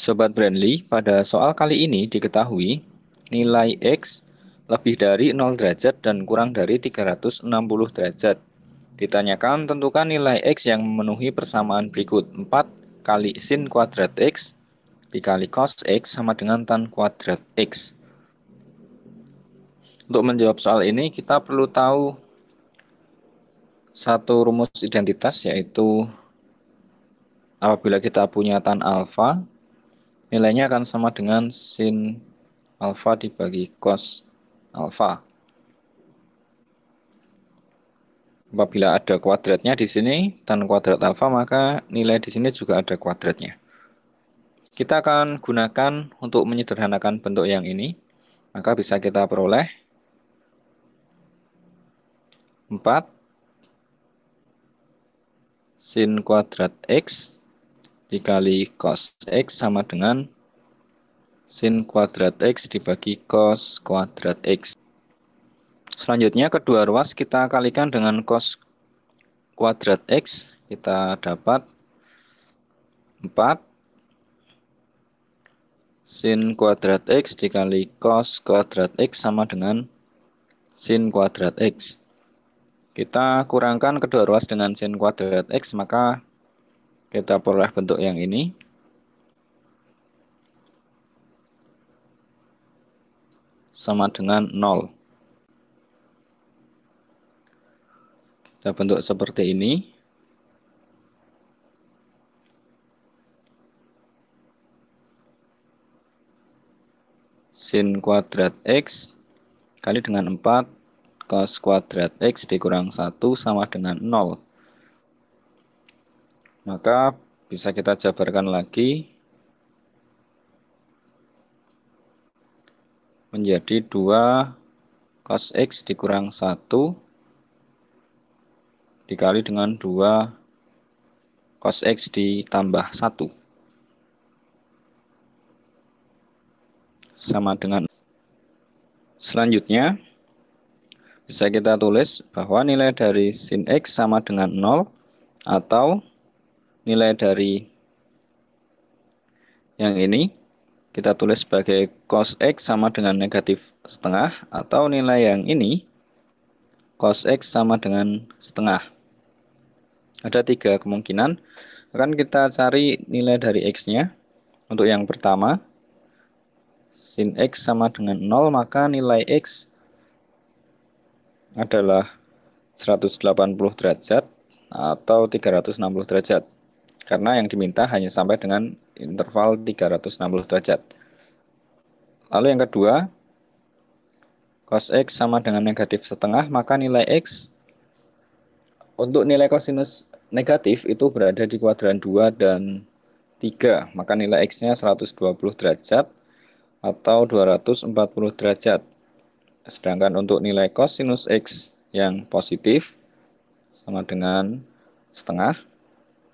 Sobat Brandly, pada soal kali ini diketahui nilai X lebih dari 0 derajat dan kurang dari 360 derajat. Ditanyakan tentukan nilai X yang memenuhi persamaan berikut 4 kali sin kuadrat X dikali cos X sama dengan tan kuadrat X. Untuk menjawab soal ini kita perlu tahu satu rumus identitas yaitu apabila kita punya tan alfa nilainya akan sama dengan sin alfa dibagi cos alfa. Apabila ada kuadratnya di sini tan kuadrat alfa maka nilai di sini juga ada kuadratnya. Kita akan gunakan untuk menyederhanakan bentuk yang ini. Maka bisa kita peroleh 4 sin kuadrat x dikali cos X sama dengan sin kuadrat X dibagi cos kuadrat X. Selanjutnya kedua ruas kita kalikan dengan cos kuadrat X. Kita dapat 4 sin kuadrat X dikali cos kuadrat X sama dengan sin kuadrat X. Kita kurangkan kedua ruas dengan sin kuadrat X, maka kita peroleh bentuk yang ini. Sama dengan 0. Kita bentuk seperti ini. sin kuadrat x kali dengan 4 cos kuadrat x dikurang 1 sama dengan 0. Maka bisa kita jabarkan lagi menjadi 2 cos X dikurang 1 dikali dengan 2 cos X ditambah 1 sama dengan selanjutnya bisa kita tulis bahwa nilai dari sin X sama dengan 0 atau nilai dari yang ini kita tulis sebagai cos x sama dengan negatif setengah atau nilai yang ini cos x sama dengan setengah. Ada tiga kemungkinan. Akan kita cari nilai dari x-nya. Untuk yang pertama, sin x sama dengan 0, maka nilai x adalah 180 derajat atau 360 derajat karena yang diminta hanya sampai dengan interval 360 derajat. Lalu yang kedua, cos x sama dengan negatif setengah, maka nilai x untuk nilai kosinus negatif itu berada di kuadran 2 dan 3, maka nilai x-nya 120 derajat atau 240 derajat. Sedangkan untuk nilai kosinus x yang positif sama dengan setengah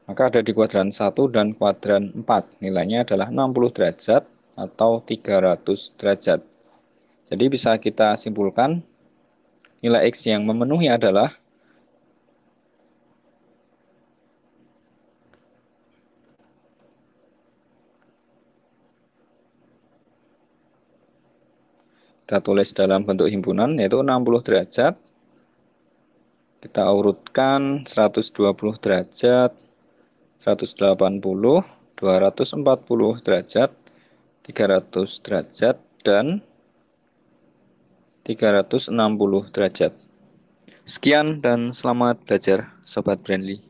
maka ada di kuadran 1 dan kuadran 4. Nilainya adalah 60 derajat atau 300 derajat. Jadi bisa kita simpulkan nilai X yang memenuhi adalah kita tulis dalam bentuk himpunan yaitu 60 derajat kita urutkan 120 derajat 180, 240 derajat, 300 derajat, dan 360 derajat. Sekian dan selamat belajar Sobat Brandly.